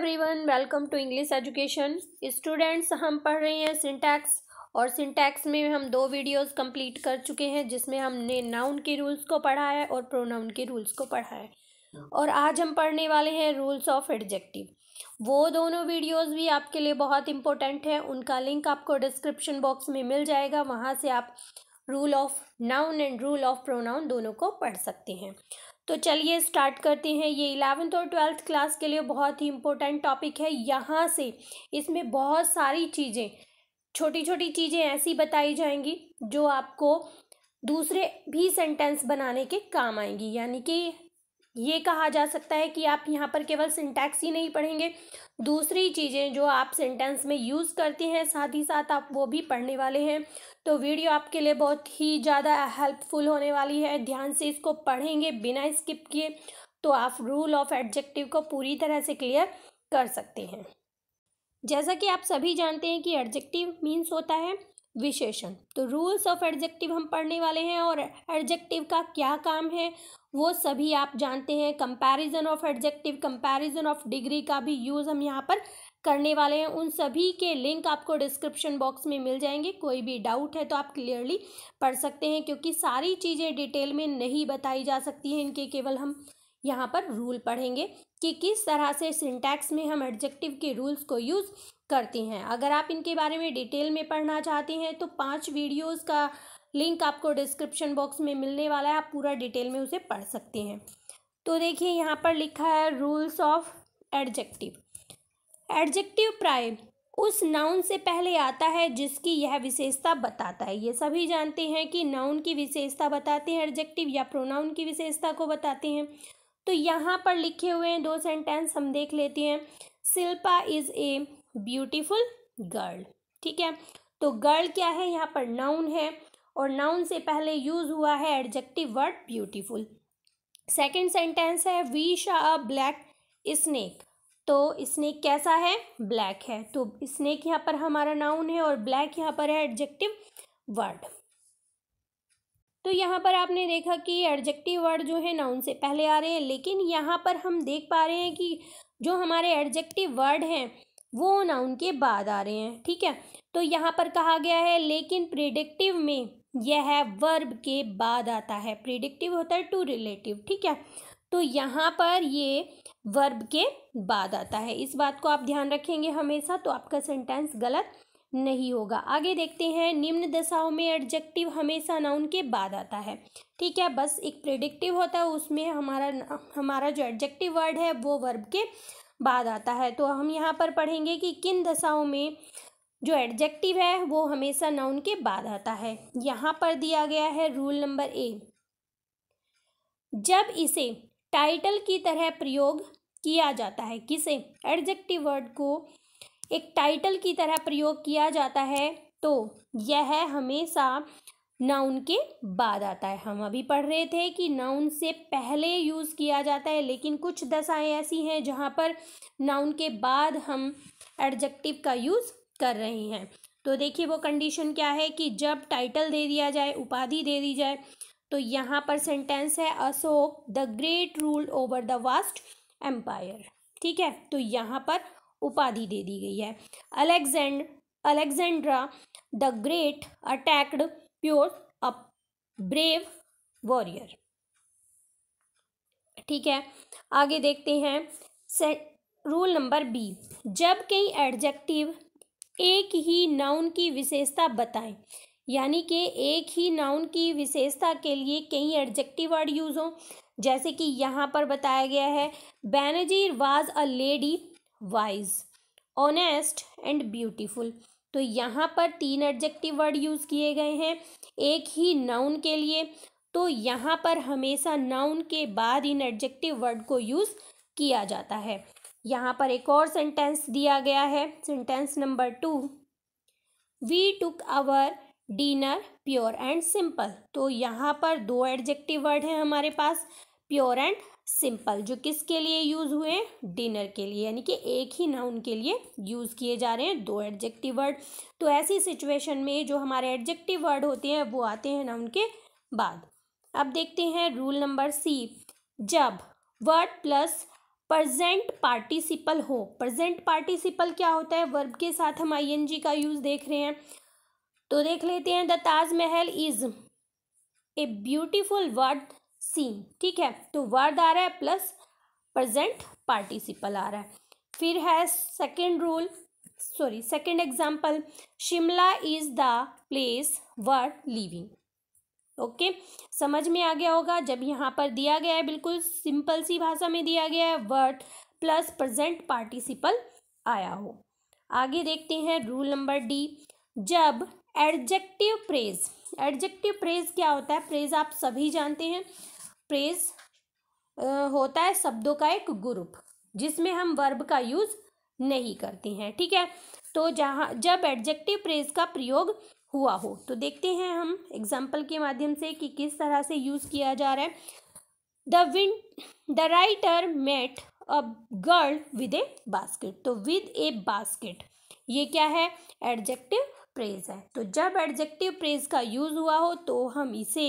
Everyone welcome to English education students हम पढ़ रहे हैं सिंटैक्स और सिंटैक्स में हम दो वीडियोस कंप्लीट कर चुके हैं जिसमें हमने नाउन के रूल्स को पढ़ा है और प्रोनाउन के रूल्स को पढ़ा है और आज हम पढ़ने वाले हैं रूल्स ऑफ एडजेक्टिव वो दोनों वीडियोस भी आपके लिए बहुत इंपॉर्टेंट हैं उनका लिंक आपको डिस्क्रिप्शन बॉक्स में मिल जाएगा वहाँ से आप rule of noun and rule of pronoun दोनों को पढ़ सकते हैं तो चलिए स्टार्ट करते हैं ये इलेवेंथ और ट्वेल्थ क्लास के लिए बहुत ही इम्पोर्टेंट टॉपिक है यहाँ से इसमें बहुत सारी चीज़ें छोटी छोटी चीज़ें ऐसी बताई जाएंगी जो आपको दूसरे भी सेंटेंस बनाने के काम आएंगी यानी कि ये कहा जा सकता है कि आप यहाँ पर केवल सिंटैक्स ही नहीं पढ़ेंगे दूसरी चीज़ें जो आप सेंटेंस में यूज़ करते हैं साथ ही साथ आप वो भी पढ़ने वाले हैं तो वीडियो आपके लिए बहुत ही ज़्यादा हेल्पफुल होने वाली है ध्यान से इसको पढ़ेंगे बिना स्किप किए तो आप रूल ऑफ एडजेक्टिव को पूरी तरह से क्लियर कर सकते हैं जैसा कि आप सभी जानते हैं कि एडजेक्टिव मीन्स होता है विशेषण तो रूल्स ऑफ एडजेक्टिव हम पढ़ने वाले हैं और एडजेक्टिव का क्या काम है वो सभी आप जानते हैं comparison of adjective comparison of degree का भी यूज़ हम यहाँ पर करने वाले हैं उन सभी के लिंक आपको डिस्क्रिप्शन बॉक्स में मिल जाएंगे कोई भी डाउट है तो आप क्लियरली पढ़ सकते हैं क्योंकि सारी चीज़ें डिटेल में नहीं बताई जा सकती हैं इनके केवल हम यहाँ पर रूल पढ़ेंगे कि किस तरह से सिंटैक्स में हम एडजेक्टिव के रूल्स को यूज़ करती हैं अगर आप इनके बारे में डिटेल में पढ़ना चाहते हैं तो पांच वीडियोस का लिंक आपको डिस्क्रिप्शन बॉक्स में मिलने वाला है आप पूरा डिटेल में उसे पढ़ सकते हैं तो देखिए यहाँ पर लिखा है रूल्स ऑफ एडजेक्टिव एडजेक्टिव प्राय उस नाउन से पहले आता है जिसकी यह विशेषता बताता है ये सभी जानते हैं कि नाउन की विशेषता बताते हैं एडजेक्टिव या प्रोनाउन की विशेषता को बताते हैं तो यहाँ पर लिखे हुए हैं दो सेंटेंस हम देख लेते हैं Shilpa is a beautiful girl ठीक है तो गर्ल क्या है यहाँ पर नाउन है और नाउन से पहले यूज़ हुआ है adjective word beautiful second sentence है we saw a black snake तो स्नेक कैसा है ब्लैक है तो स्नेक यहाँ पर हमारा नाउन है और ब्लैक यहाँ पर है एडजेक्टिव वर्ड तो यहाँ पर आपने देखा कि एडजेक्टिव वर्ड जो है नाउन से पहले आ रहे हैं लेकिन यहाँ पर हम देख पा रहे हैं कि जो हमारे एडजेक्टिव वर्ड हैं वो नाउन के बाद आ रहे हैं ठीक है तो यहाँ पर कहा गया है लेकिन प्रिडिक्टिव में यह वर्ब के बाद आता है प्रिडिक्टिव होता है टू रिलेटिव ठीक है तो यहाँ पर ये वर्ब के बाद आता है इस बात को आप ध्यान रखेंगे हमेशा तो आपका सेंटेंस गलत नहीं होगा आगे देखते हैं निम्न दशाओं में एडजेक्टिव हमेशा नाउन के बाद आता है ठीक है बस एक प्रेडिक्टिव होता है उसमें हमारा हमारा जो एडजेक्टिव वर्ड है वो वर्ब के बाद आता है तो हम यहाँ पर पढ़ेंगे कि किन दशाओं में जो एडजेक्टिव है वो हमेशा नाउन के बाद आता है यहाँ पर दिया गया है रूल नंबर ए जब इसे टाइटल की तरह प्रयोग किया जाता है किसे एडजेक्टिव वर्ड को एक टाइटल की तरह प्रयोग किया जाता है तो यह हमेशा नाउन के बाद आता है हम अभी पढ़ रहे थे कि नाउन से पहले यूज़ किया जाता है लेकिन कुछ दशाएं ऐसी हैं जहाँ पर नाउन के बाद हम एडजेक्टिव का यूज़ कर रहे हैं तो देखिए वो कंडीशन क्या है कि जब टाइटल दे दिया जाए उपाधि दे दी जाए तो यहाँ पर सेंटेंस है Ashok the great rule over the vast empire ठीक है तो यहाँ पर उपाधि दे दी गई है Alexander Alexandra the great attacked Porus a brave warrior ठीक है आगे देखते हैं से, रूल नंबर बी जब कई एडजेक्टिव एक ही नाउन की विशेषता बताएं यानी कि एक ही नाउन की विशेषता के लिए कई एडजेक्टिव वर्ड यूज़ हों जैसे कि यहाँ पर बताया गया है Benazir was a lady wise honest and beautiful तो यहाँ पर तीन एडजेक्टिव वर्ड यूज़ किए गए हैं एक ही नाउन के लिए तो यहाँ पर हमेशा नाउन के बाद इन एडजेक्टिव वर्ड को यूज़ किया जाता है यहाँ पर एक और सेंटेंस दिया गया है sentence number two we took our dinner pure and simple तो यहाँ पर दो एडजेक्टिव वर्ड हैं हमारे पास प्योर एंड सिंपल जो किसके लिए यूज़ हुए डिनर के लिए यानी कि एक ही नाउन के लिए यूज़ किए जा रहे हैं दो एडजेक्टिव वर्ड तो ऐसी सिचुएशन में जो हमारे एडजेक्टिव वर्ड होते हैं वो आते हैं नाउन के बाद अब देखते हैं रूल नंबर सी जब वर्ड प्लस प्रजेंट पार्टिसिपल हो प्रजेंट पार्टिसिपल क्या होता है वर्ब के साथ हम आई का यूज़ देख रहे हैं तो देख लेते हैं the Taj Mahal is a beautiful worth seen ठीक है तो वर्ड आ रहा है प्लस प्रजेंट पार्टिसिपल आ रहा है फिर है second rule sorry second example Shimla is the place worth living okay समझ में आ गया होगा जब यहाँ पर दिया गया है बिल्कुल सिंपल सी भाषा में दिया गया है वर्ड प्लस प्रजेंट पार्टिसिपल आया हो आगे देखते हैं रूल नंबर डी जब एडजेक्टिव प्रेज एडजेक्टिव प्रेज क्या होता है प्रेज आप सभी जानते हैं प्रेस होता है शब्दों का एक ग्रुप जिसमें हम वर्ब का यूज़ नहीं करते हैं ठीक है तो जहाँ जब एडजेक्टिव प्रेज का प्रयोग हुआ हो तो देखते हैं हम एग्जाम्पल के माध्यम से कि किस तरह से यूज़ किया जा रहा है the win the writer met a girl with a basket तो विद ए बास्केट ये क्या है एडजेक्टिव प्रेज है तो जब एडजेक्टिव प्रेज का यूज़ हुआ हो तो हम इसे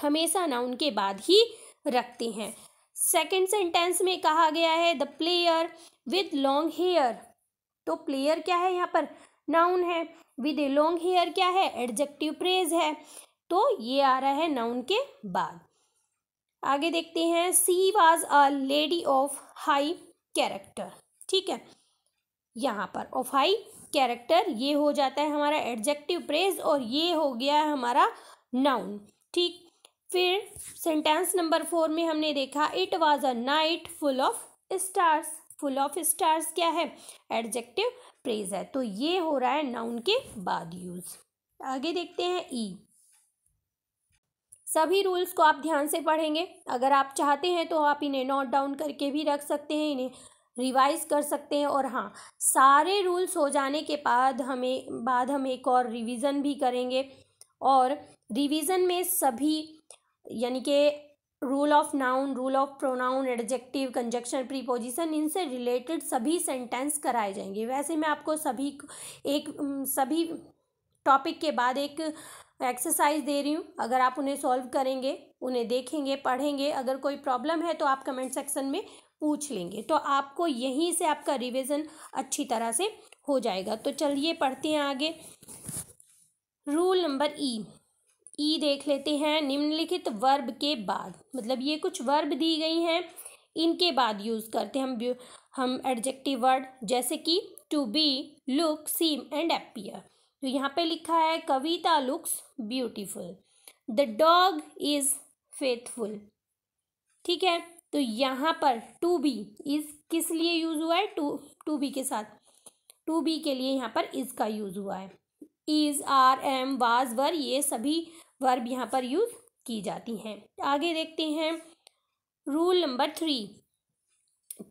हमेशा नाउन के बाद ही रखते हैं सेकेंड सेंटेंस में कहा गया है the player with long hair तो प्लेयर क्या है यहाँ पर नाउन है विद ए लॉन्ग हेयर क्या है एडजेक्टिव प्रेज है तो ये आ रहा है नाउन के बाद आगे देखते हैं she was a lady of high character ठीक है यहाँ पर ऑफ हाई कैरेक्टर ये हो जाता है हमारा एडजेक्टिव प्रेज और ये हो गया है हमारा नाउन ठीक फिर सेंटेंस नंबर फोर में हमने देखा it was a night full of stars full of stars क्या है एडजेक्टिव प्रेज है तो ये हो रहा है नाउन के बाद यूज आगे देखते हैं ई e. सभी रूल्स को आप ध्यान से पढ़ेंगे अगर आप चाहते हैं तो आप इन्हें नोट डाउन करके भी रख सकते हैं इन्हें रिवाइज कर सकते हैं और हाँ सारे रूल्स हो जाने के बाद हमें बाद हम एक और रिवीजन भी करेंगे और रिवीजन में सभी यानी कि rule of noun rule of pronoun adjective conjunction preposition इनसे रिलेटेड सभी सेंटेंस कराए जाएंगे वैसे मैं आपको सभी एक सभी टॉपिक के बाद एक एक्सरसाइज दे रही हूँ अगर आप उन्हें सॉल्व करेंगे उन्हें देखेंगे पढ़ेंगे अगर कोई प्रॉब्लम है तो आप कमेंट सेक्शन में पूछ लेंगे तो आपको यहीं से आपका रिविज़न अच्छी तरह से हो जाएगा तो चलिए पढ़ते हैं आगे रूल नंबर ई ई देख लेते हैं निम्नलिखित वर्ब के बाद मतलब ये कुछ वर्ब दी गई हैं इनके बाद यूज़ करते हैं हम हम एडजेक्टिव वर्ड जैसे कि to be look seem and appear तो यहाँ पे लिखा है Kavita looks beautiful the dog is faithful ठीक है तो यहाँ पर टू बी इज़ किस लिए यूज़ हुआ है टू टू बी के साथ टू बी के लिए यहाँ पर इज़ का यूज़ हुआ है is are am was were ये सभी वर्ब यहाँ पर यूज़ की जाती हैं आगे देखते हैं rule number three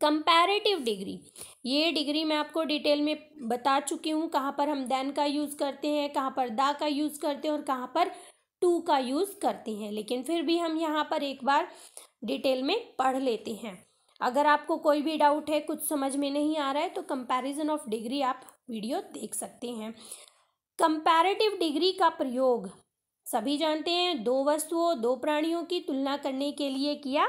comparative degree ये डिग्री मैं आपको डिटेल में बता चुकी हूँ कहाँ पर हम देन का यूज़ करते हैं कहाँ पर दा का यूज़ करते हैं और कहाँ पर टू का यूज़ करते हैं लेकिन फिर भी हम यहाँ पर एक बार डिटेल में पढ़ लेते हैं अगर आपको कोई भी डाउट है कुछ समझ में नहीं आ रहा है तो कंपैरिजन ऑफ डिग्री आप वीडियो देख सकते हैं कंपैरेटिव डिग्री का प्रयोग सभी जानते हैं दो वस्तुओं दो प्राणियों की तुलना करने के लिए किया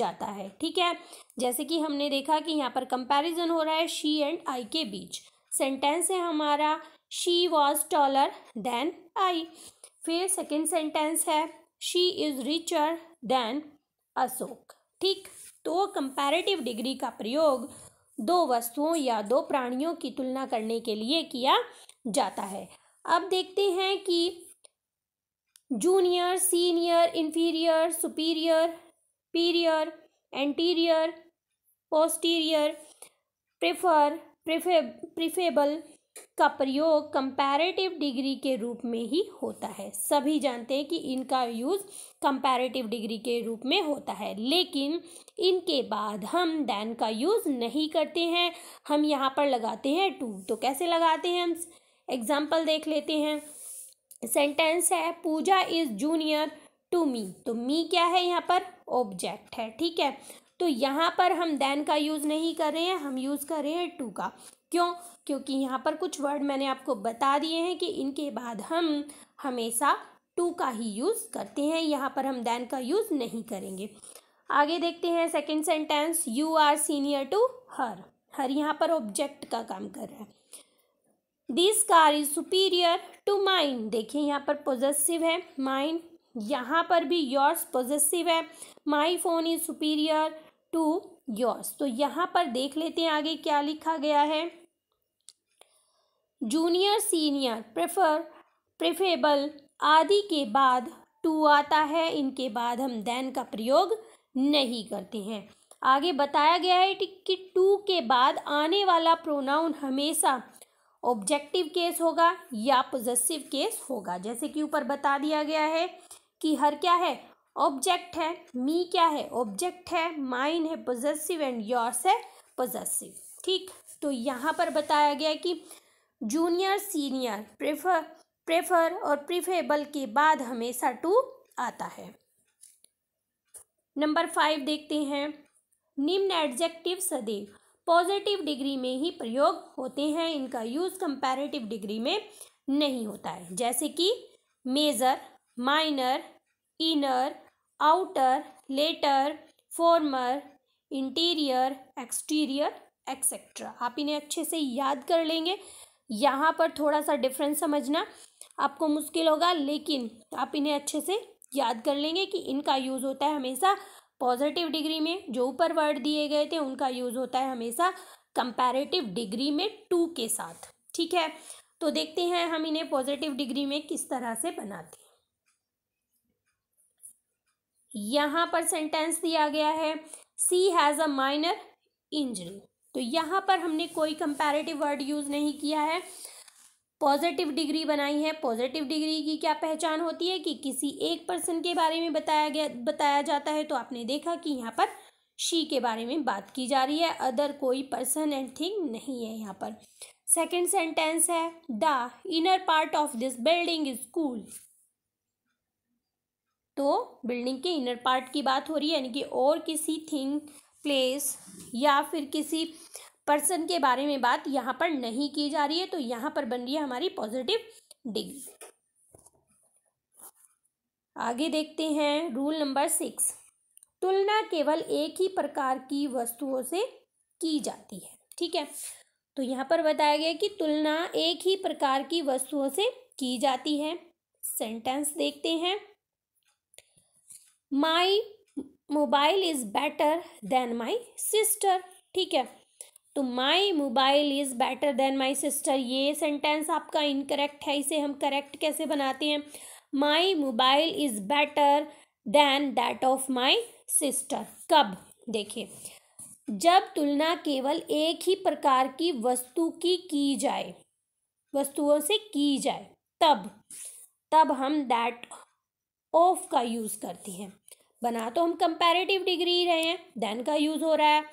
जाता है ठीक है जैसे कि हमने देखा कि यहाँ पर कंपैरिजन हो रहा है शी एंड आई के बीच सेंटेंस है हमारा she was taller than I फिर सेकेंड सेंटेंस है she is richer than Ashok ठीक तो कंपैरेटिव डिग्री का प्रयोग दो वस्तुओं या दो प्राणियों की तुलना करने के लिए किया जाता है अब देखते हैं कि junior senior inferior superior prior anterior posterior prefer prefer preferable का प्रयोग कंपैरेटिव डिग्री के रूप में ही होता है सभी जानते हैं कि इनका यूज़ कंपैरेटिव डिग्री के रूप में होता है लेकिन इनके बाद हम दैन का यूज़ नहीं करते हैं हम यहाँ पर लगाते हैं टू तो कैसे लगाते हैं हम एग्जाम्पल देख लेते हैं सेंटेंस है Puja is junior to me तो मी क्या है यहाँ पर ऑब्जेक्ट है ठीक है तो यहाँ पर हम देन का यूज़ नहीं कर रहे हैं हम यूज़ कर रहे हैं टू का क्यों क्योंकि यहाँ पर कुछ वर्ड मैंने आपको बता दिए हैं कि इनके बाद हम हमेशा टू का ही यूज़ करते हैं यहाँ पर हम देन का यूज़ नहीं करेंगे आगे देखते हैं second sentence you are senior to her her यहाँ पर ऑब्जेक्ट का काम कर रहा है this car is superior to mine देखिए यहाँ पर पॉजिटिव है माइंड यहाँ पर भी योर्स पॉजिटिव है my phone is superior to yours तो यहाँ पर देख लेते हैं आगे क्या लिखा गया है जूनियर सीनियर प्रेफर प्रेफेबल आदि के बाद टू आता है इनके बाद हम देन का प्रयोग नहीं करते हैं आगे बताया गया है कि टू के बाद आने वाला प्रोनाउन हमेशा ऑब्जेक्टिव केस होगा या पोजेसिव केस होगा जैसे कि ऊपर बता दिया गया है कि हर क्या है ऑब्जेक्ट है मी क्या है ऑब्जेक्ट है माइन है पोजेसिव एंड योर्स है पोजेसिव ठीक तो यहाँ पर बताया गया कि जूनियर सीनियर प्रेफर प्रेफर और प्रिफेबल के बाद हमेशा टू आता है नंबर फाइव देखते हैं निम्न एडजेक्टिव सदैव पॉजिटिव डिग्री में ही प्रयोग होते हैं इनका यूज़ कंपैरेटिव डिग्री में नहीं होता है जैसे कि major minor inner outer latter former interior exterior etcetera आप इन्हें अच्छे से याद कर लेंगे यहाँ पर थोड़ा सा डिफरेंस समझना आपको मुश्किल होगा लेकिन आप इन्हें अच्छे से याद कर लेंगे कि इनका यूज़ होता है हमेशा पॉजिटिव डिग्री में जो ऊपर वर्ड दिए गए थे उनका यूज़ होता है हमेशा कंपैरेटिव डिग्री में टू के साथ ठीक है तो देखते हैं हम इन्हें पॉजिटिव डिग्री में किस तरह से बनाते हैं पर सेंटेंस दिया गया है she has a minor injury तो यहाँ पर हमने कोई कंपैरेटिव वर्ड यूज़ नहीं किया है पॉजिटिव डिग्री बनाई है पॉजिटिव डिग्री की क्या पहचान होती है कि किसी एक पर्सन के बारे में बताया गया बताया जाता है तो आपने देखा कि यहाँ पर शी के बारे में बात की जा रही है अदर कोई पर्सन एंड थिंग नहीं है यहाँ पर सेकेंड सेंटेंस है the inner part of this building is cool तो बिल्डिंग के इनर पार्ट की बात हो रही है यानी कि और किसी थिंग प्लेस या फिर किसी पर्सन के बारे में बात यहाँ पर नहीं की जा रही है तो यहाँ पर बन रही है हमारी पॉजिटिव डिग्री आगे देखते हैं रूल नंबर सिक्स तुलना केवल एक ही प्रकार की वस्तुओं से की जाती है ठीक है तो यहाँ पर बताया गया कि तुलना एक ही प्रकार की वस्तुओं से की जाती है सेंटेंस देखते हैं my mobile is better than my sister ठीक है तो my mobile is better than my sister ये सेंटेंस आपका इनकरेक्ट है इसे हम करेक्ट कैसे बनाते हैं my mobile is better than that of my sister कब देखिए जब तुलना केवल एक ही प्रकार की वस्तु की की जाए वस्तुओं से की जाए तब तब हम दैट ऑफ का यूज़ करती हैं बना तो हम कंपेरेटिव डिग्री रहे हैं देन का यूज़ हो रहा है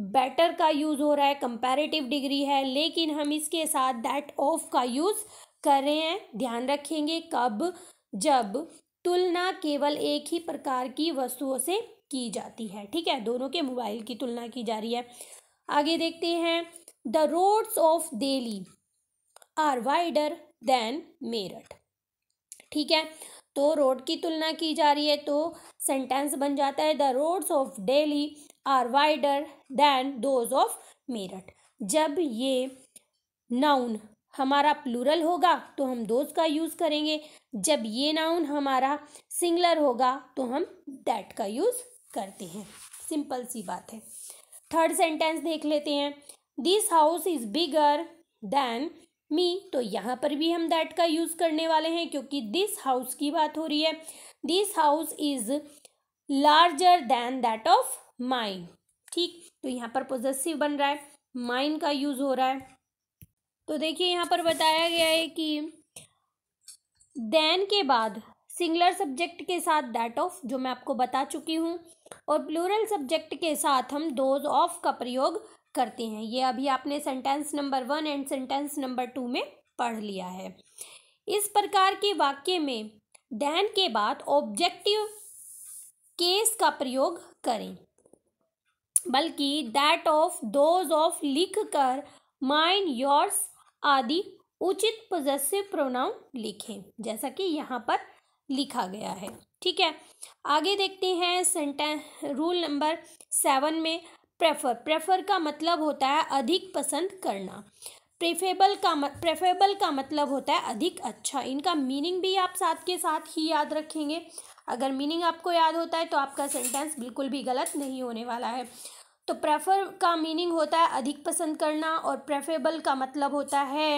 बेटर का यूज़ हो रहा है कंपेरेटिव डिग्री है लेकिन हम इसके साथ दैट ऑफ का यूज़ कर रहे हैं ध्यान रखेंगे कब जब तुलना केवल एक ही प्रकार की वस्तुओं से की जाती है ठीक है दोनों के मोबाइल की तुलना की जा रही है आगे देखते हैं the roads of Delhi are wider than Meerut ठीक है तो रोड की तुलना की जा रही है तो सेंटेंस बन जाता है the roads of Delhi are wider than those of Meerut जब ये नाउन हमारा प्लूरल होगा तो हम दोज का यूज़ करेंगे जब ये नाउन हमारा सिंगलर होगा तो हम दैट का यूज़ करते हैं सिंपल सी बात है थर्ड सेंटेंस देख लेते हैं this house is bigger than me तो यहाँ पर भी हम दैट का यूज़ करने वाले हैं क्योंकि दिस हाउस की बात हो रही है this house is larger than that of mine ठीक तो यहाँ पर पोजेसिव बन रहा है माइन का यूज़ हो रहा है तो देखिए यहाँ पर बताया गया है कि देन के बाद सिंगलर सब्जेक्ट के साथ दैट ऑफ जो मैं आपको बता चुकी हूँ और प्लूरल सब्जेक्ट के साथ हम दोज ऑफ का प्रयोग करते हैं ये अभी आपने sentence number one and sentence number two में पढ़ लिया है इस प्रकार के वाक्य में देन के बाद ऑब्जेक्टिव केस का प्रयोग करें बल्कि दैट ऑफ दोज ऑफ लिख कर माइन योर्स आदि उचित पोजेसिव प्रोनाउन लिखें जैसा कि यहाँ पर लिखा गया है ठीक है आगे देखते हैं सेंटें रूल नंबर सेवन में प्रेफर प्रेफर का मतलब होता है अधिक पसंद करना प्रेफेबल का प्रेफेबल का मतलब होता है अधिक अच्छा इनका मीनिंग भी आप साथ के साथ ही याद रखेंगे अगर मीनिंग आपको याद होता है तो आपका सेंटेंस बिल्कुल भी गलत नहीं होने वाला है तो प्रेफर का मीनिंग होता है अधिक पसंद करना और प्रेफरेबल का मतलब होता है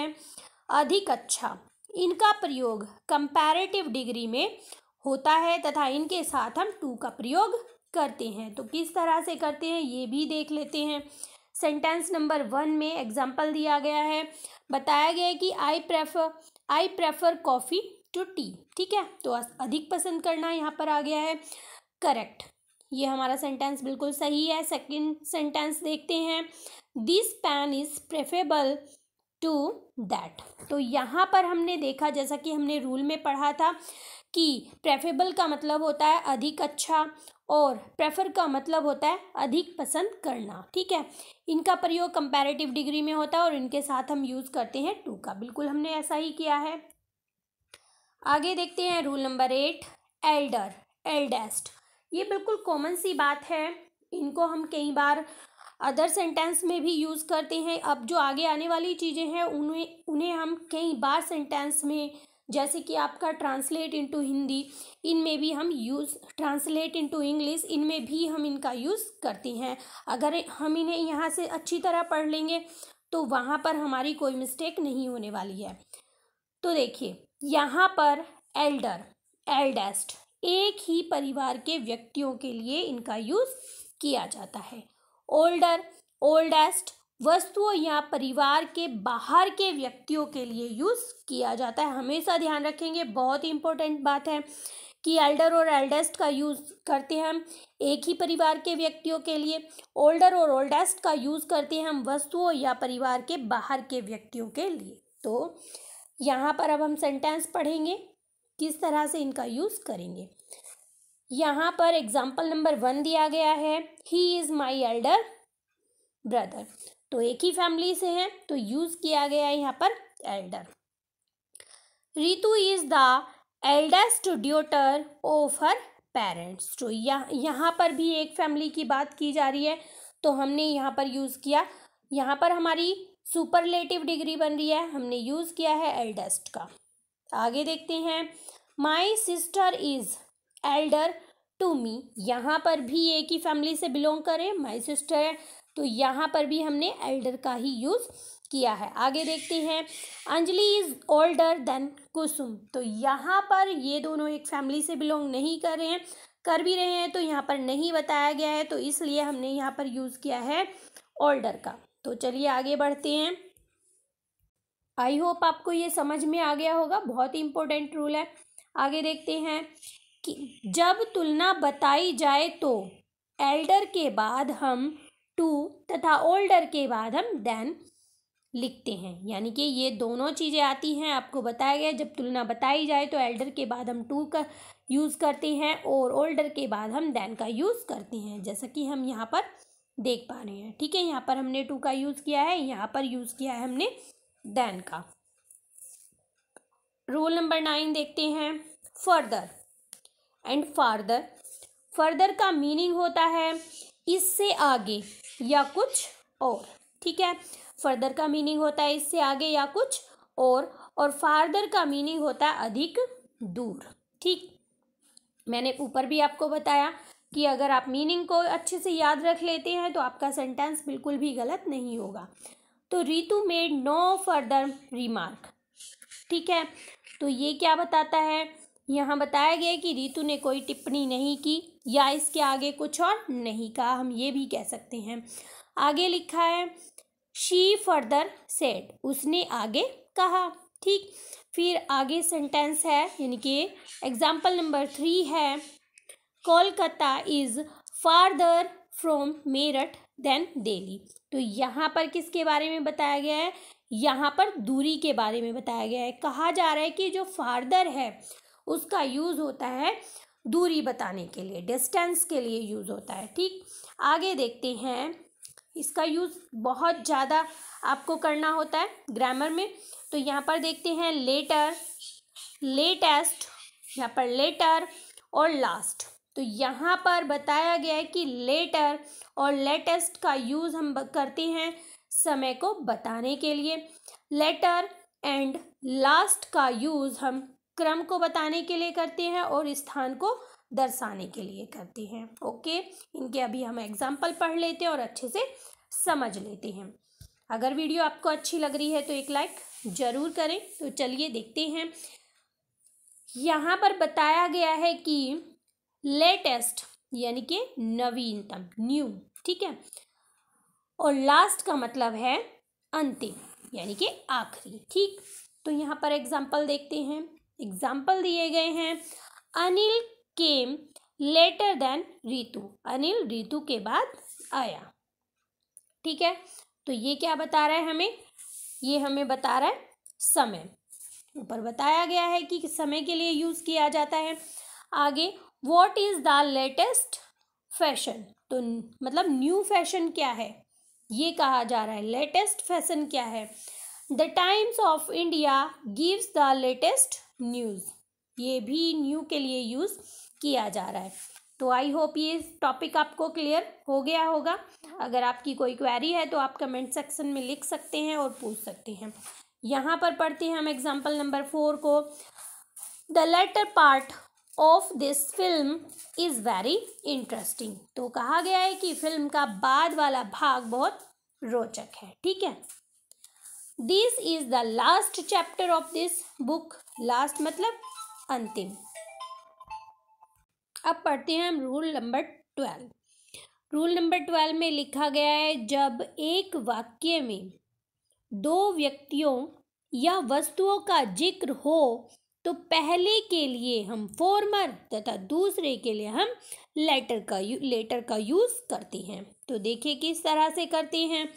अधिक अच्छा इनका प्रयोग कंपैरेटिव डिग्री में होता है तथा इनके साथ हम टू का प्रयोग करते हैं तो किस तरह से करते हैं ये भी देख लेते हैं सेंटेंस नंबर वन में एग्जाम्पल दिया गया है बताया गया है कि I prefer I prefer coffee to tea ठीक है तो अधिक पसंद करना यहाँ पर आ गया है करेक्ट ये हमारा सेंटेंस बिल्कुल सही है सेकंड सेंटेंस देखते हैं this pen is preferable to that तो यहाँ पर हमने देखा जैसा कि हमने रूल में पढ़ा था कि प्रेफेबल का मतलब होता है अधिक अच्छा और प्रेफर का मतलब होता है अधिक पसंद करना ठीक है इनका प्रयोग कंपैरेटिव डिग्री में होता है और इनके साथ हम यूज़ करते हैं टू का बिल्कुल हमने ऐसा ही किया है आगे देखते हैं rule number eight elder eldest ये बिल्कुल कॉमन सी बात है इनको हम कई बार अदर सेंटेंस में भी यूज़ करते हैं अब जो आगे आने वाली चीज़ें हैं उन्हें उन्हें हम कई बार सेंटेंस में जैसे कि आपका ट्रांसलेट इनटू हिंदी इनमें भी हम यूज़ ट्रांसलेट इनटू इंग्लिश इनमें भी हम इनका यूज़ करते हैं अगर हम इन्हें यहाँ से अच्छी तरह पढ़ लेंगे तो वहाँ पर हमारी कोई मिस्टेक नहीं होने वाली है तो देखिए यहाँ पर एल्डर एल्डेस्ट एक ही परिवार के व्यक्तियों के लिए इनका यूज किया जाता है ओल्डर ओल्डेस्ट वस्तुओं या परिवार के बाहर के व्यक्तियों के लिए यूज़ किया जाता है हमेशा ध्यान रखेंगे बहुत ही इंपॉर्टेंट बात है कि एल्डर और एल्डेस्ट का यूज़ करते हैं हम एक ही परिवार के व्यक्तियों के लिए ओल्डर और ओल्डेस्ट का यूज़ करते हैं हम वस्तुओं या परिवार के बाहर के व्यक्तियों के लिए तो यहाँ पर अब हम सेंटेंस पढ़ेंगे किस तरह से इनका यूज़ करेंगे यहाँ पर एग्जाम्पल नंबर वन दिया गया है he is my elder brother तो एक ही फैमिली से हैं तो यूज़ किया गया है यहाँ पर elder Ritu is the eldest daughter of her parents तो यह यहाँ पर भी एक फैमिली की बात की जा रही है तो हमने यहाँ पर यूज़ किया यहाँ पर हमारी सुपरलेटिव डिग्री बन रही है हमने यूज़ किया है एल्डेस्ट का आगे देखते हैं my sister is elder to me यहाँ पर भी एक ही फैमिली से बिलोंग करे माई सिस्टर है तो यहाँ पर भी हमने एल्डर का ही यूज़ किया है आगे देखते हैं Anjali is older than Kusum तो यहाँ पर ये दोनों एक फैमिली से बिलोंग नहीं कर रहे हैं कर भी रहे हैं तो यहाँ पर नहीं बताया गया है तो इसलिए हमने यहाँ पर यूज़ किया है ओल्डर का तो चलिए आगे बढ़ते हैं आई होप आपको ये समझ में आ गया होगा बहुत ही इम्पोर्टेंट रूल है आगे देखते हैं कि जब तुलना बताई जाए तो एल्डर के बाद हम टू तथा ओल्डर के बाद हम देन लिखते हैं यानी कि ये दोनों चीज़ें आती हैं आपको बताया गया जब तुलना बताई जाए तो एल्डर के बाद हम टू का यूज़ करते हैं और ओल्डर के बाद हम देन का यूज़ करते हैं जैसा कि हम यहाँ पर देख पा रहे हैं ठीक है यहाँ पर हमने टू का यूज़ किया है यहाँ पर यूज़ किया है हमने देन का रोल नंबर नाइन देखते हैं फर्दर एंड फार्दर फर्दर का मीनिंग होता है इससे आगे या कुछ और ठीक है फर्दर का मीनिंग होता है इससे आगे या कुछ और और फार्दर का मीनिंग होता है अधिक दूर ठीक मैंने ऊपर भी आपको बताया कि अगर आप मीनिंग को अच्छे से याद रख लेते हैं तो आपका सेंटेंस बिल्कुल भी गलत नहीं होगा तो Ritu made no further remark ठीक है तो ये क्या बताता है यहाँ बताया गया कि रितु ने कोई टिप्पणी नहीं की या इसके आगे कुछ और नहीं कहा हम ये भी कह सकते हैं आगे लिखा है शी फर्दर सेड उसने आगे कहा ठीक फिर आगे सेंटेंस है यानी कि एग्जाम्पल नंबर थ्री है Kolkata is farther from Meerut than Delhi तो यहाँ पर किसके बारे में बताया गया है यहाँ पर दूरी के बारे में बताया गया है कहा जा रहा है कि जो फारदर है उसका यूज़ होता है दूरी बताने के लिए डिस्टेंस के लिए यूज़ होता है ठीक आगे देखते हैं इसका यूज़ बहुत ज़्यादा आपको करना होता है ग्रामर में तो यहाँ पर देखते हैं लेटर लेटेस्ट यहाँ पर लेटर और लास्ट तो यहाँ पर बताया गया है कि लेटर और लेटेस्ट का यूज़ हम करते हैं समय को बताने के लिए लेटर एंड लास्ट का यूज़ हम क्रम को बताने के लिए करते हैं और स्थान को दर्शाने के लिए करते हैं ओके इनके अभी हम एग्जाम्पल पढ़ लेते हैं और अच्छे से समझ लेते हैं अगर वीडियो आपको अच्छी लग रही है तो एक लाइक ज़रूर करें तो चलिए देखते हैं यहाँ पर बताया गया है कि लेटेस्ट यानी कि नवीनतम न्यू ठीक है और लास्ट का मतलब है अंतिम यानी कि आखिरी ठीक तो यहाँ पर एग्जाम्पल देखते हैं एग्जाम्पल दिए गए हैं Anil came later than Ritu Anil Ritu के बाद आया ठीक है तो ये क्या बता रहा है हमें ये हमें बता रहा है समय ऊपर बताया गया है कि समय के लिए यूज़ किया जाता है आगे what is the latest fashion तो मतलब न्यू फैशन क्या है ये कहा जा रहा है लेटेस्ट फैशन क्या है the Times of India gives the latest news ये भी न्यू के लिए यूज़ किया जा रहा है तो आई होप ये टॉपिक आपको क्लियर हो गया होगा अगर आपकी कोई क्वेरी है तो आप कमेंट सेक्शन में लिख सकते हैं और पूछ सकते हैं यहाँ पर पढ़ते हैं हम एग्जाम्पल नंबर फोर को the latter part of this film is very interesting तो कहा गया है कि फिल्म का बाद वाला भाग बहुत रोचक है ठीक है this is the last chapter of this book last मतलब अंतिम अब पढ़ते हैं हम rule number twelve rule number twelve में लिखा गया है जब एक वाक्य में दो व्यक्तियों या वस्तुओं का जिक्र हो तो पहले के लिए हम फॉर्मर तथा दूसरे के लिए हम लेटर का लेटर का यूज़ करते हैं तो देखिए किस तरह से करते हैं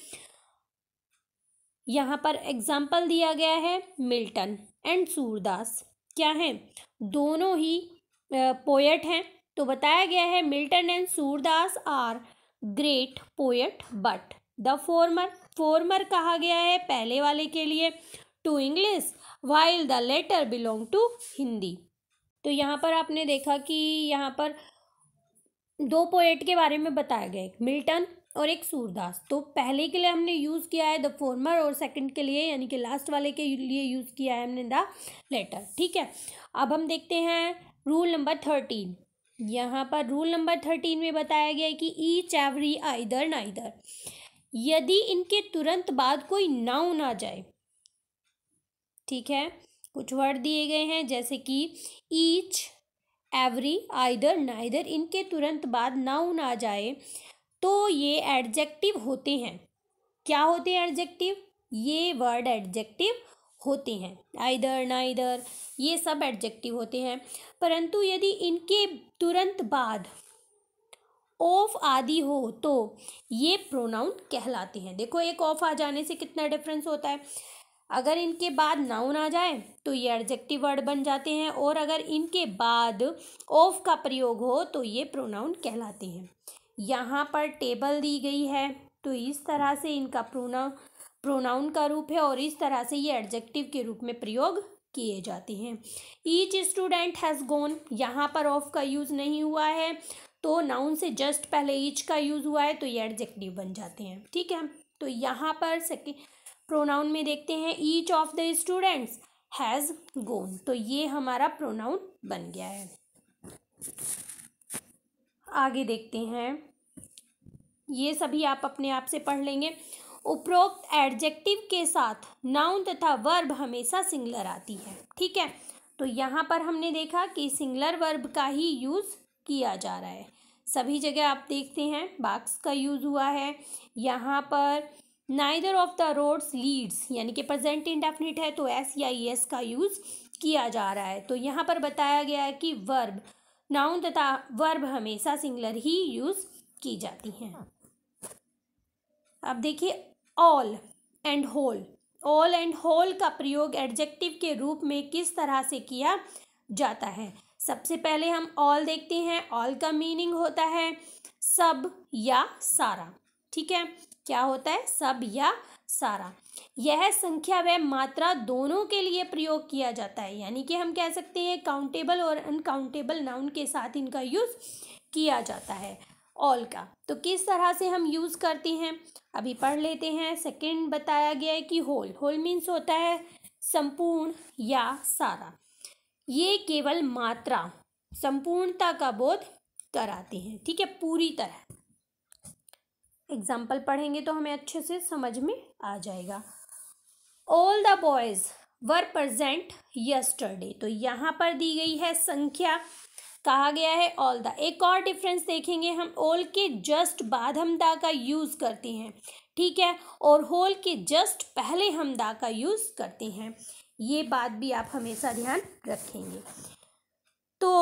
यहाँ पर एग्जाम्पल दिया गया है मिल्टन एंड सूरदास क्या है दोनों ही पोएट हैं तो बताया गया है Milton and Surdas are great poet but the former former कहा गया है पहले वाले के लिए to English while the latter belong to Hindi तो यहाँ पर आपने देखा कि यहाँ पर दो पोएट के बारे में बताया गया एक मिल्टन और एक सूरदास तो पहले के लिए हमने यूज़ किया है द फॉर्मर और सेकंड के लिए यानी कि लास्ट वाले के लिए यूज़ किया है हमने द लेटर ठीक है अब हम देखते हैं रूल नंबर थर्टीन यहाँ पर रूल नंबर थर्टीन में बताया गया है कि ईच एवरी आइदर नाइदर यदि इनके तुरंत बाद कोई नाउन आ जाए ठीक है कुछ वर्ड दिए गए हैं जैसे कि ईच एवरी आइदर नाइदर इनके तुरंत बाद नाउन आ जाए तो ये एडजेक्टिव होते हैं क्या होते हैं एडजेक्टिव ये वर्ड एडजेक्टिव होते हैं आइदर ना इधर ये सब एडजेक्टिव होते हैं परंतु यदि इनके तुरंत बाद ऑफ आदि हो तो ये प्रोनाउन कहलाते हैं देखो एक ऑफ आ जाने से कितना डिफरेंस होता है अगर इनके बाद नाउन आ जाए तो ये एडजेक्टिव वर्ड बन जाते हैं और अगर इनके बाद ऑफ का प्रयोग हो तो ये प्रोनाउन कहलाते हैं यहाँ पर टेबल दी गई है तो इस तरह से इनका प्रोना प्रोनाउन का रूप है और इस तरह से ये एडजेक्टिव के रूप में प्रयोग किए जाते हैं ईच स्टूडेंट हैज़ गोन यहाँ पर ऑफ का यूज़ नहीं हुआ है तो नाउन से जस्ट पहले ईच का यूज़ हुआ है तो ये एडजेक्टिव बन जाते हैं ठीक है तो यहाँ पर सेकेंड प्रोनाउन में देखते हैं each of the students has gone तो ये हमारा प्रोनाउन बन गया है आगे देखते हैं ये सभी आप अपने आप से पढ़ लेंगे उपरोक्त एडजेक्टिव के साथ नाउन तथा वर्ब हमेशा सिंगलर आती है ठीक है तो यहाँ पर हमने देखा कि सिंगलर वर्ब का ही यूज़ किया जा रहा है सभी जगह आप देखते हैं बाक्स का यूज़ हुआ है यहाँ पर neither of the roads leads यानी कि प्रजेंट इंडेफिनिट है तो एस या ई एस का यूज़ किया जा रहा है तो यहाँ पर बताया गया है कि वर्ब नाउन तथा वर्ब हमेशा सिंगलर ही यूज़ की जाती हैं अब देखिए all and whole all and whole का प्रयोग एडजेक्टिव के रूप में किस तरह से किया जाता है सबसे पहले हम ऑल देखते हैं ऑल का मीनिंग होता है सब या सारा ठीक है क्या होता है सब या सारा यह संख्या व मात्रा दोनों के लिए प्रयोग किया जाता है यानी कि हम कह सकते हैं काउंटेबल और अनकाउंटेबल नाउन के साथ इनका यूज़ किया जाता है ऑल का तो किस तरह से हम यूज़ करते हैं अभी पढ़ लेते हैं सेकंड बताया गया है कि होल होल मीन्स होता है संपूर्ण या सारा ये केवल मात्रा संपूर्णता का बोध कराते हैं ठीक है पूरी तरह एग्जाम्पल पढ़ेंगे तो हमें अच्छे से समझ में आ जाएगा all the boys were present yesterday तो यहाँ पर दी गई है संख्या कहा गया है ऑल द एक और डिफरेंस देखेंगे हम ऑल के जस्ट बाद हम दा का यूज़ करते हैं ठीक है और होल के जस्ट पहले हम दा का यूज़ करते हैं ये बात भी आप हमेशा ध्यान रखेंगे तो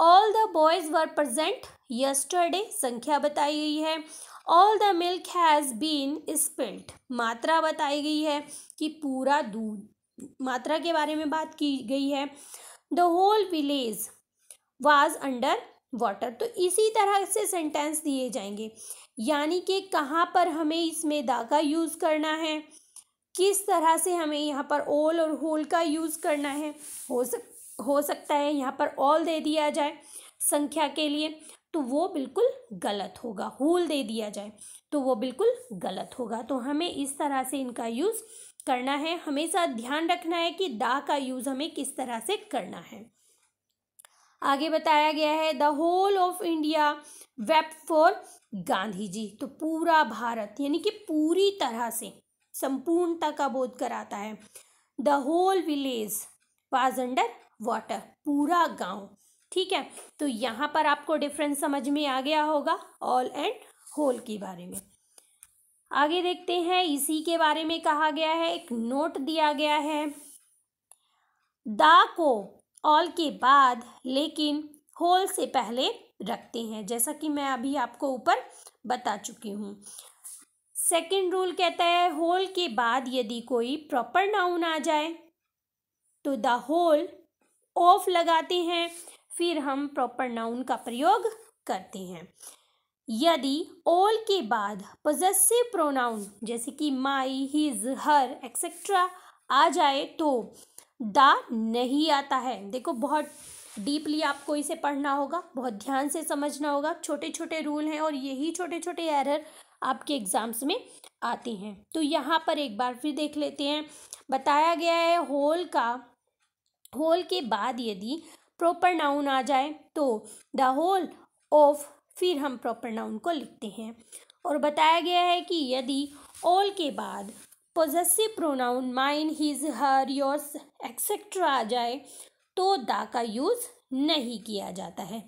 all the boys were present yesterday संख्या बताई गई है all the milk has been spilt मात्रा बताई गई है कि पूरा दूध मात्रा के बारे में बात की गई है the whole village was under water तो इसी तरह से सेंटेंस दिए जाएंगे यानी कि कहाँ पर हमें इसमें दा का यूज़ करना है किस तरह से हमें यहाँ पर ओल और होल का यूज़ करना है हो सक हो सकता है यहाँ पर ऑल दे दिया जाए संख्या के लिए तो वो बिल्कुल गलत होगा होल दे दिया जाए तो वो बिल्कुल गलत होगा तो हमें इस तरह से इनका यूज़ करना है हमेशा ध्यान रखना है कि दा का यूज़ हमें किस तरह से करना है आगे बताया गया है the whole of India wept for Gandhi ji तो पूरा भारत यानी कि पूरी तरह से संपूर्णता का बोध कराता है the whole village was under water पूरा गांव ठीक है तो यहाँ पर आपको डिफरेंस समझ में आ गया होगा ऑल एंड होल के बारे में आगे देखते हैं इसी के बारे में कहा गया है एक नोट दिया गया है द को ऑल के बाद लेकिन होल से पहले रखते हैं जैसा कि मैं अभी आपको ऊपर बता चुकी हूँ सेकंड रूल कहता है होल के बाद यदि कोई प्रॉपर नाउन आ जाए तो द होल ऑफ लगाते हैं फिर हम प्रॉपर नाउन का प्रयोग करते हैं यदि ऑल के बाद पोजेसिव प्रोनाउन जैसे कि माई हिज हर एक्सेट्रा आ जाए तो दा नहीं आता है देखो बहुत डीपली आपको इसे पढ़ना होगा बहुत ध्यान से समझना होगा छोटे छोटे रूल हैं और यही छोटे छोटे एरर आपके एग्ज़ाम्स में आते हैं तो यहाँ पर एक बार फिर देख लेते हैं बताया गया है होल का होल के बाद यदि प्रॉपर नाउन आ जाए तो द होल ऑफ फिर हम प्रॉपर नाउन को लिखते हैं और बताया गया है कि यदि ऑल के बाद possessive pronoun mine his her yours etcetera आ जाए तो दा का यूज़ नहीं किया जाता है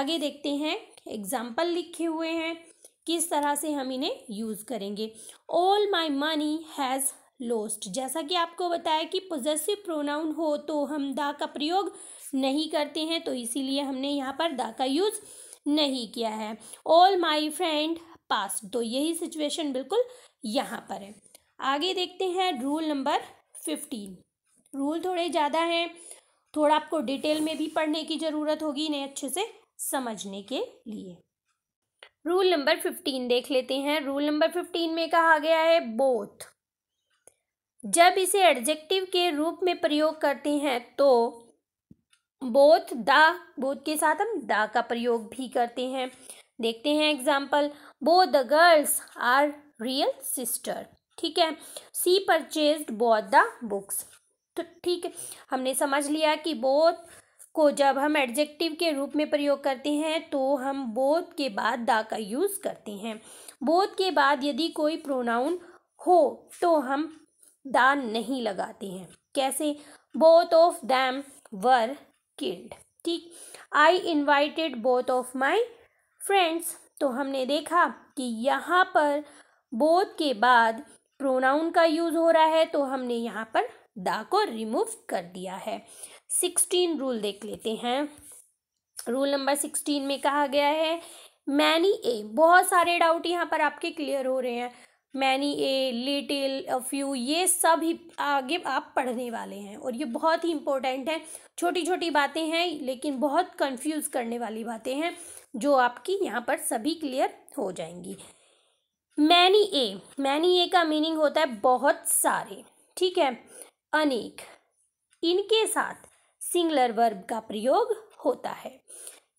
आगे देखते हैं एग्जाम्पल लिखे हुए हैं किस तरह से हम इन्हें यूज़ करेंगे all my money has lost जैसा कि आपको बताया कि पोजेसिव प्रोनाउन हो तो हम दा का प्रयोग नहीं करते हैं तो इसीलिए हमने यहाँ पर द का यूज़ नहीं किया है ऑल माई फ्रेंड पास तो यही सिचुएशन बिल्कुल यहाँ पर है आगे देखते हैं रूल नंबर फिफ्टीन रूल थोड़े ज़्यादा हैं थोड़ा आपको डिटेल में भी पढ़ने की ज़रूरत होगी इन्हें अच्छे से समझने के लिए रूल नंबर फिफ्टीन देख लेते हैं रूल नंबर फिफ्टीन में कहा गया है बोथ जब इसे एडजेक्टिव के रूप में प्रयोग करते हैं तो बोथ द बोथ के साथ हम द का प्रयोग भी करते हैं देखते हैं example both the girls are real sister ठीक है she purchase both the books तो ठीक है हमने समझ लिया कि बोथ को जब हम एडजेक्टिव के रूप में प्रयोग करते हैं तो हम बोथ के बाद दा का यूज़ करते हैं बोथ के बाद यदि कोई प्रोनाउन हो तो हम दा नहीं लगाते हैं कैसे both of them were killed ठीक I invited both of my friends तो हमने देखा कि यहाँ पर बोथ के बाद प्रोनाउन का यूज़ हो रहा है तो हमने यहाँ पर दा को रिमूव कर दिया है सिक्सटीन रूल देख लेते हैं रूल नंबर सिक्सटीन में कहा गया है मैनी ए बहुत सारे डाउट यहाँ पर आपके क्लियर हो रहे हैं मैनी ए लिटिल फ्यू ये सब ही आगे आप पढ़ने वाले हैं और ये बहुत ही इम्पोर्टेंट है छोटी छोटी बातें हैं लेकिन बहुत कंफ्यूज करने वाली बातें हैं जो आपकी यहाँ पर सभी क्लियर हो जाएंगी मैनी ए मैनी ए का मीनिंग होता है बहुत सारे ठीक है अनेक इनके साथ सिंगलर वर्ब का प्रयोग होता है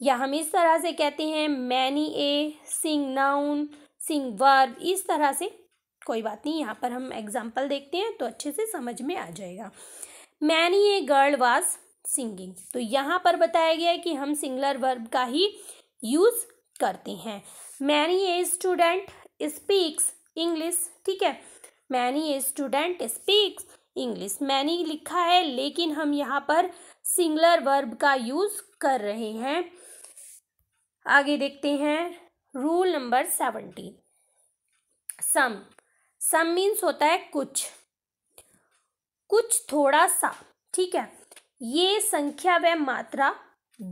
या हम इस तरह से कहते हैं many a sing noun sing verb इस तरह से कोई बात नहीं यहाँ पर हम एग्जाम्पल देखते हैं तो अच्छे से समझ में आ जाएगा many a girl was singing तो यहाँ पर बताया गया है कि हम सिंगलर वर्ब का ही यूज़ करते हैं many a student speaks English ठीक है many a student speaks English many लिखा है लेकिन हम यहाँ पर सिंगलर वर्ब का यूज़ कर रहे हैं आगे देखते हैं rule number seventeen some some means होता है कुछ कुछ थोड़ा सा ठीक है ये संख्या व मात्रा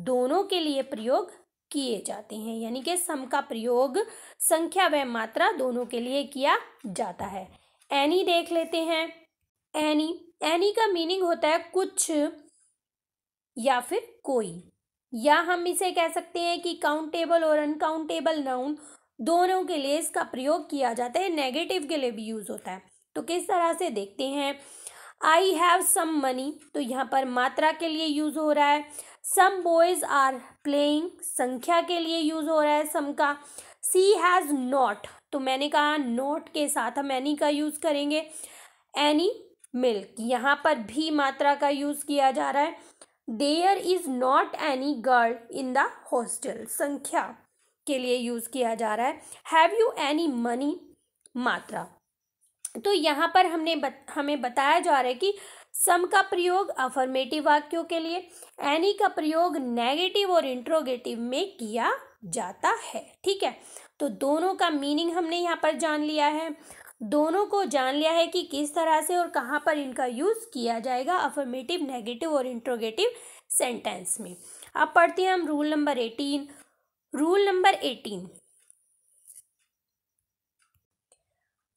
दोनों के लिए प्रयोग किए जाते हैं यानी कि सम का प्रयोग संख्या व मात्रा दोनों के लिए किया जाता है एनी देख लेते हैं एनी एनी का मीनिंग होता है कुछ या फिर कोई या हम इसे कह सकते हैं कि काउंटेबल और अनकाउंटेबल नाउन दोनों के लिए इसका प्रयोग किया जाता है नेगेटिव के लिए भी यूज़ होता है तो किस तरह से देखते हैं आई हैव सम मनी तो यहाँ पर मात्रा के लिए यूज़ हो रहा है सम बॉयज़ आर प्लेइंग संख्या के लिए यूज़ हो रहा है सम का सी हैज़ नॉट तो मैंने कहा नॉट के साथ हम एनी का यूज़ करेंगे एनी मिल्क यहाँ पर भी मात्रा का यूज़ किया जा रहा है there is not any girl in the hostel संख्या के लिए यूज़ किया जा रहा है हैव यू एनी मनी मात्रा तो यहाँ पर हमने बत, हमें बताया जा रहा है कि सम का प्रयोग अफर्मेटिव वाक्यों के लिए एनी का प्रयोग नेगेटिव और इंट्रोगेटिव में किया जाता है ठीक है तो दोनों का मीनिंग हमने यहाँ पर जान लिया है दोनों को जान लिया है कि किस तरह से और कहाँ पर इनका यूज़ किया जाएगा अफर्मेटिव नेगेटिव और इंट्रोगेटिव सेंटेंस में अब पढ़ते हैं हम rule number eighteen rule number eighteen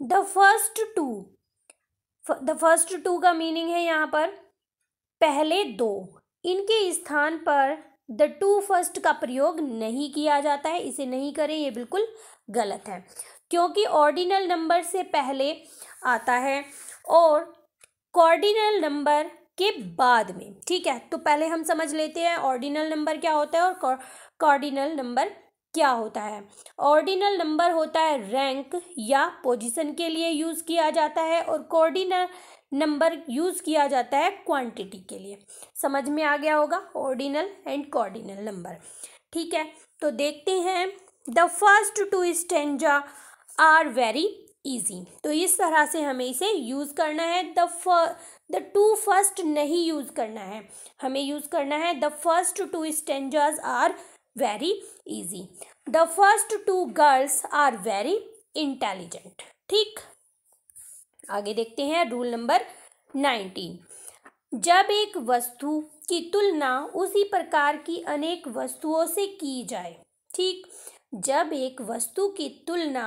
the first two the first two का मीनिंग है यहाँ पर पहले दो इनके स्थान पर द टू फर्स्ट का प्रयोग नहीं किया जाता है इसे नहीं करें ये बिल्कुल गलत है क्योंकि ऑर्डिनल नंबर से पहले आता है और कॉर्डिनल नंबर के बाद में ठीक है तो पहले हम समझ लेते हैं ऑर्डिनल नंबर क्या होता है और कॉर्डिनल नंबर क्या होता है ऑर्डिनल नंबर होता है रैंक या पोजीशन के लिए यूज़ किया जाता है और कॉर्डिनल नंबर यूज़ किया जाता है क्वांटिटी के लिए समझ में आ गया होगा ऑर्डिनल एंड कॉर्डिनल नंबर ठीक है तो देखते हैं the first two stanza are very easy तो इस तरह से हमें इसे यूज़ करना है द द टू फर्स्ट नहीं यूज़ करना है हमें यूज़ करना है the first two stanzas are very easy the first two girls are very intelligent ठीक आगे देखते हैं रूल नंबर नाइनटीन जब एक वस्तु की तुलना उसी प्रकार की अनेक वस्तुओं से की जाए ठीक जब एक वस्तु की तुलना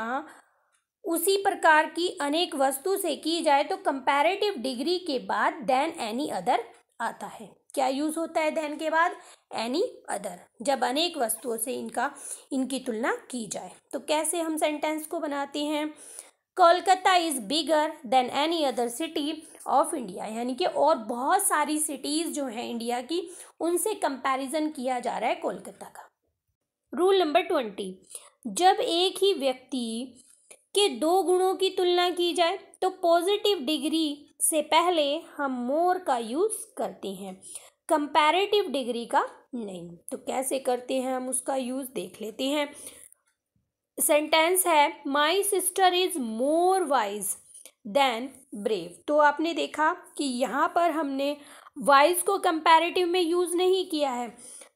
उसी प्रकार की अनेक वस्तु से की जाए तो कंपैरेटिव डिग्री के बाद देन एनी अदर आता है क्या यूज़ होता है देन के बाद एनी अदर जब अनेक वस्तुओं से इनका इनकी तुलना की जाए तो कैसे हम सेंटेंस को बनाते हैं Kolkata is bigger than any other city of India यानी कि और बहुत सारी सिटीज़ जो हैं इंडिया की उनसे कंपैरिजन किया जा रहा है कोलकाता का रूल नंबर ट्वेंटी जब एक ही व्यक्ति के दो गुणों की तुलना की जाए तो पॉजिटिव डिग्री से पहले हम मोर का यूज़ करते हैं कंपैरेटिव डिग्री का नहीं तो कैसे करते हैं हम उसका यूज़ देख लेते हैं सेंटेंस है my sister is more wise than brave तो आपने देखा कि यहाँ पर हमने वाइज को कंपैरेटिव में यूज़ नहीं किया है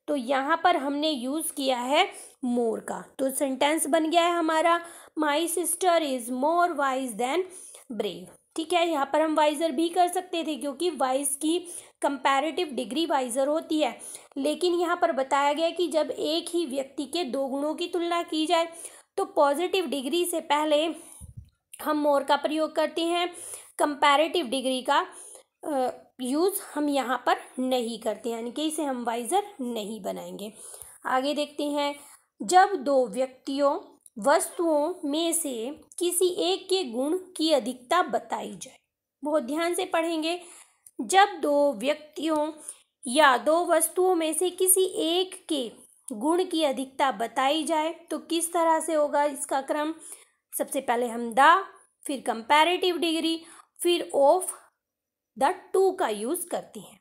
तो यहाँ पर हमने यूज़ किया है मोर का तो सेंटेंस बन गया है हमारा my sister is more wise than brave ठीक है यहाँ पर हम वाइजर भी कर सकते थे क्योंकि वाइज की कंपैरेटिव डिग्री वाइजर होती है लेकिन यहाँ पर बताया गया कि जब एक ही व्यक्ति के दो गुणों की तुलना की जाए तो पॉजिटिव डिग्री से पहले हम मोर का प्रयोग करते हैं कंपैरेटिव डिग्री का यूज़ हम यहाँ पर नहीं करते यानी कि इसे हम वाइज़र नहीं बनाएंगे आगे देखते हैं जब दो व्यक्तियों वस्तुओं में से किसी एक के गुण की अधिकता बताई जाए बहुत ध्यान से पढ़ेंगे जब दो व्यक्तियों या दो वस्तुओं में से किसी एक के गुण की अधिकता बताई जाए तो किस तरह से होगा इसका क्रम सबसे पहले हम द फिर कंपैरेटिव डिग्री फिर ऑफ द टू का यूज़ करते हैं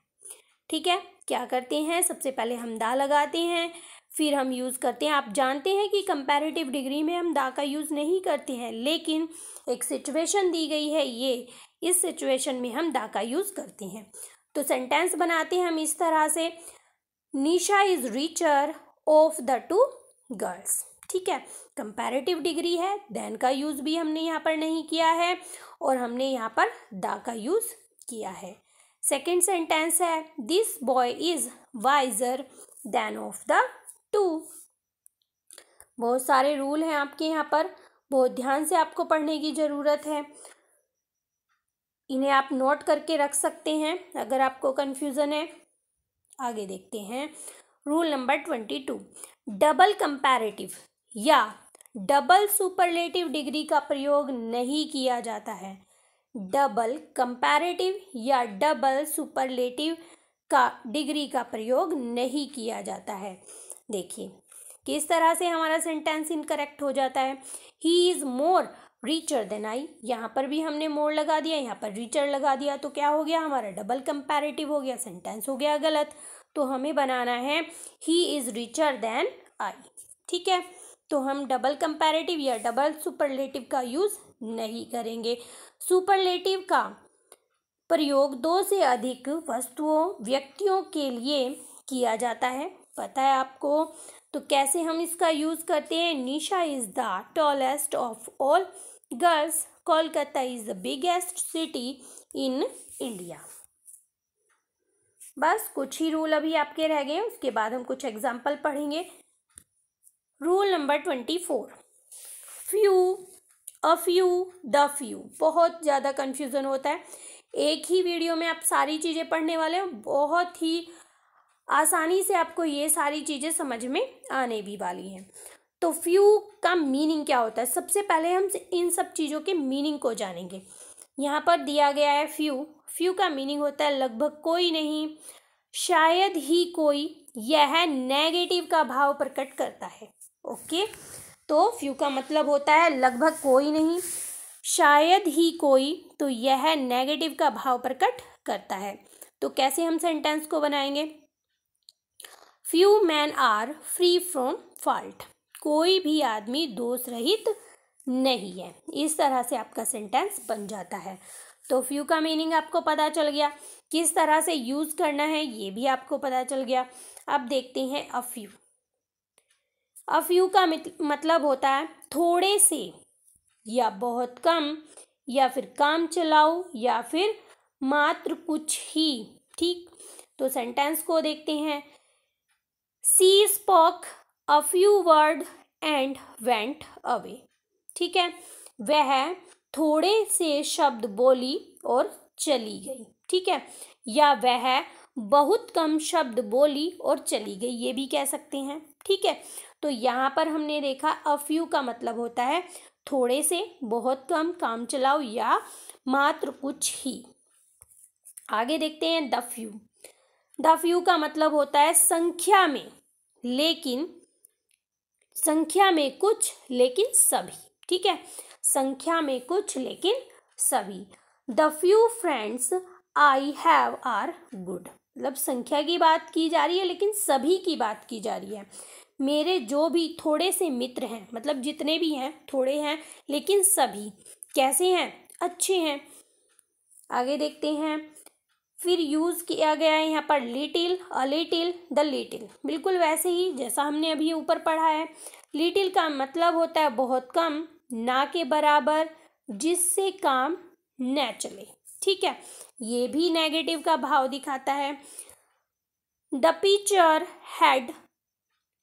ठीक है क्या करते हैं सबसे पहले हम दा लगाते हैं फिर हम यूज़ करते हैं आप जानते हैं कि कंपैरेटिव डिग्री में हम दा का यूज़ नहीं करते हैं लेकिन एक सिचुएशन दी गई है ये इस सिचुएशन में हम दा का यूज़ करते हैं तो सेंटेंस बनाते हैं हम इस तरह से Nisha is richer of the two girls ठीक है कंपैरेटिव डिग्री है देन का यूज़ भी हमने यहाँ पर नहीं किया है और हमने यहाँ पर दा का यूज़ किया है सेकेंड सेंटेंस है this boy is wiser than of the two बहुत सारे रूल हैं आपके यहाँ पर बहुत ध्यान से आपको पढ़ने की ज़रूरत है इन्हें आप नोट करके रख सकते हैं अगर आपको कन्फ्यूज़न है आगे देखते हैं rule number twenty two double comparative या डबल सुपरलेटिव डिग्री का प्रयोग नहीं किया जाता है डबल कंपैरेटिव या डबल सुपरलेटिव का डिग्री का प्रयोग नहीं किया जाता है देखिए किस तरह से हमारा सेंटेंस इनकरेक्ट हो जाता है he is more richer than I यहाँ पर भी हमने मोर लगा दिया यहाँ पर रीचर लगा दिया तो क्या हो गया हमारा डबल कंपेरेटिव हो गया सेंटेंस हो गया गलत तो हमें बनाना है he is richer than I ठीक है तो हम डबल कंपेरेटिव या डबल सुपरलेटिव का यूज़ नहीं करेंगे सुपरलेटिव का प्रयोग दो से अधिक वस्तुओं व्यक्तियों के लिए किया जाता है पता है आपको तो कैसे हम इसका यूज़ करते हैं Nisha is the tallest of all girls Kolkata is the biggest city in India बस कुछ ही रूल अभी आपके रह गए उसके बाद हम कुछ एग्जाम्पल पढ़ेंगे rule number twenty four few a few the few बहुत ज़्यादा कंफ्यूजन होता है एक ही वीडियो में आप सारी चीज़ें पढ़ने वाले हो बहुत ही आसानी से आपको ये सारी चीज़ें समझ में आने भी वाली हैं तो फ्यू का मीनिंग क्या होता है सबसे पहले हम इन सब चीज़ों के मीनिंग को जानेंगे यहाँ पर दिया गया है फ्यू फ्यू का मीनिंग होता है लगभग कोई नहीं शायद ही कोई यह नेगेटिव का भाव प्रकट करता है ओके तो फ्यू का मतलब होता है लगभग कोई नहीं शायद ही कोई तो यह नेगेटिव का भाव प्रकट करता है तो कैसे हम सेंटेंस को बनाएंगे few men are free from fault कोई भी आदमी दोष रहित नहीं है इस तरह से आपका सेंटेंस बन जाता है तो फ्यू का मीनिंग आपको पता चल गया किस तरह से यूज़ करना है ये भी आपको पता चल गया अब देखते हैं अ फ्यू अ फ्यू का मतलब होता है थोड़े से या बहुत कम या फिर काम चलाओ या फिर मात्र कुछ ही ठीक तो सेंटेंस को देखते हैं she spoke a few word and went away ठीक है वह थोड़े से शब्द बोली और चली गई ठीक है या वह बहुत कम शब्द बोली और चली गई ये भी कह सकते हैं ठीक है तो यहाँ पर हमने देखा अ फ्यू का मतलब होता है थोड़े से बहुत कम काम चलाओ या मात्र कुछ ही आगे देखते हैं द फ्यू द फ्यू का मतलब होता है संख्या में लेकिन संख्या में कुछ लेकिन सभी ठीक है संख्या में कुछ लेकिन सभी the few friends I have are good मतलब संख्या की बात की जा रही है लेकिन सभी की बात की जा रही है मेरे जो भी थोड़े से मित्र हैं मतलब जितने भी हैं थोड़े हैं लेकिन सभी कैसे हैं अच्छे हैं आगे देखते हैं फिर यूज़ किया गया है यहाँ पर little a little the little बिल्कुल वैसे ही जैसा हमने अभी ऊपर पढ़ा है लिटिल का मतलब होता है बहुत कम ना के बराबर जिससे काम न चले ठीक है ये भी नेगेटिव का भाव दिखाता है the pitcher had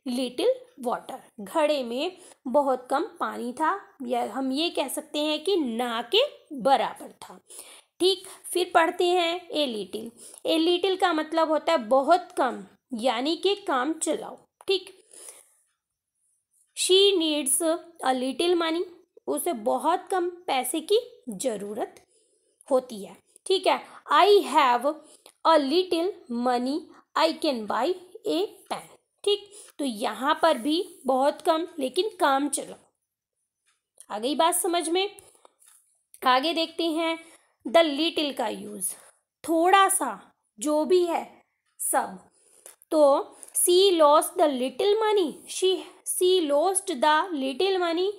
little water घड़े में बहुत कम पानी था या हम ये कह सकते हैं कि ना के बराबर था ठीक फिर पढ़ते हैं ए लिटिल ए लिटिल का मतलब होता है बहुत कम यानी कि काम चलाओ ठीक she needs a little money उसे बहुत कम पैसे की ज़रूरत होती है ठीक है I have a little money I can buy a pen ठीक तो यहाँ पर भी बहुत कम लेकिन काम चलाओ आ गई बात समझ में आगे देखते हैं द लिटिल का यूज़ थोड़ा सा जो भी है सब तो she lost the little money she she lost the little money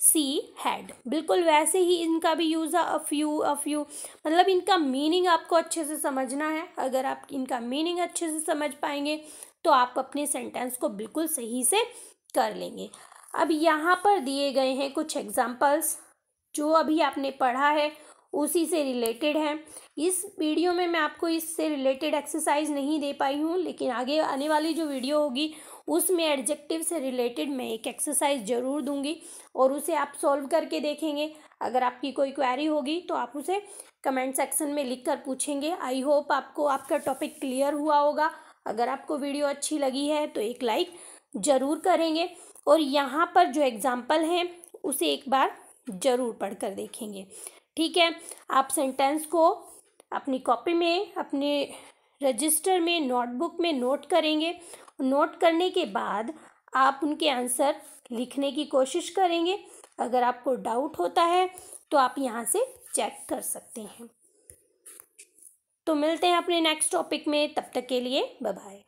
she had बिल्कुल वैसे ही इनका भी यूज़ है अफ यू अफ यू मतलब इनका मीनिंग आपको अच्छे से समझना है अगर आप इनका मीनिंग अच्छे से समझ पाएंगे तो आप अपने सेंटेंस को बिल्कुल सही से कर लेंगे अब यहाँ पर दिए गए हैं कुछ एग्जाम्पल्स जो अभी आपने पढ़ा है उसी से रिलेटेड है इस वीडियो में मैं आपको इससे रिलेटेड एक्सरसाइज नहीं दे पाई हूँ लेकिन आगे आने वाली जो वीडियो होगी उसमें एडजेक्टिव से रिलेटेड मैं एक एक्सरसाइज ज़रूर दूंगी और उसे आप सॉल्व करके देखेंगे अगर आपकी कोई क्वेरी होगी तो आप उसे कमेंट सेक्शन में लिख कर पूछेंगे आई होप आपको आपका टॉपिक क्लियर हुआ होगा अगर आपको वीडियो अच्छी लगी है तो एक लाइक ज़रूर करेंगे और यहाँ पर जो एग्ज़ाम्पल हैं उसे एक बार ज़रूर पढ़ कर देखेंगे ठीक है आप सेंटेंस को अपनी कॉपी में अपने रजिस्टर में नोटबुक में नोट करेंगे नोट करने के बाद आप उनके आंसर लिखने की कोशिश करेंगे अगर आपको डाउट होता है तो आप यहाँ से चेक कर सकते हैं तो मिलते हैं अपने नेक्स्ट टॉपिक में तब तक के लिए बाय